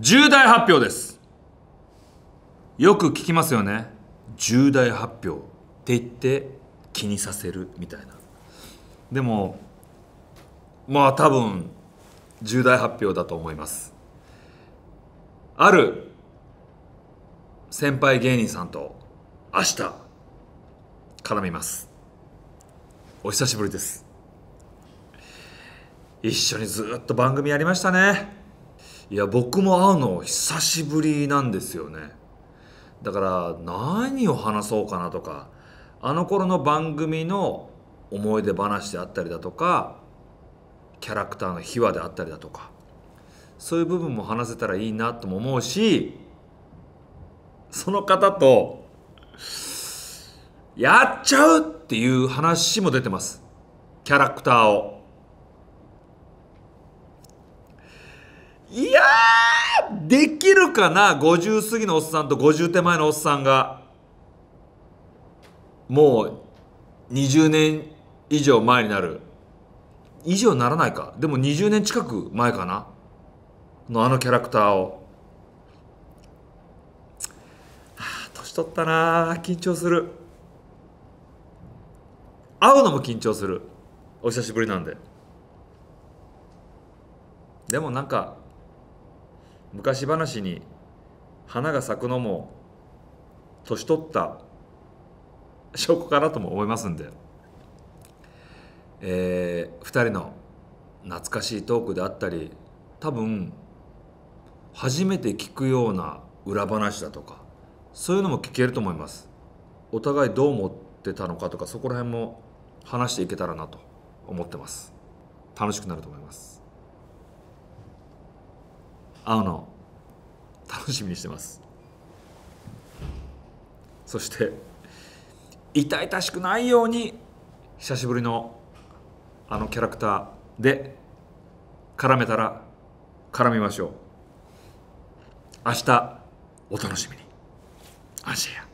重大発表ですよく聞きますよね重大発表って言って気にさせるみたいなでもまあ多分重大発表だと思いますある先輩芸人さんと明日絡みますお久しぶりです一緒にずっと番組やりましたねいや僕も会うの久しぶりなんですよねだから何を話そうかなとかあの頃の番組の思い出話であったりだとかキャラクターの秘話であったりだとかそういう部分も話せたらいいなとも思うしその方とやっちゃうっていう話も出てますキャラクターをいやできるかな50過ぎのおっさんと50手前のおっさんがもう20年以上前になる以上ならないかでも20年近く前かなのあのキャラクターをあ年取ったな緊張する会うのも緊張するお久しぶりなんででもなんか昔話に花が咲くのも年取った証拠かなとも思いますんで、えー、2人の懐かしいトークであったり多分初めて聞くような裏話だとかそういうのも聞けると思いますお互いどう思ってたのかとかそこら辺も話していけたらなと思ってます楽しくなると思います会うの楽しみにしてますそして痛々しくないように久しぶりのあのキャラクターで絡めたら絡みましょう明日お楽しみに安心や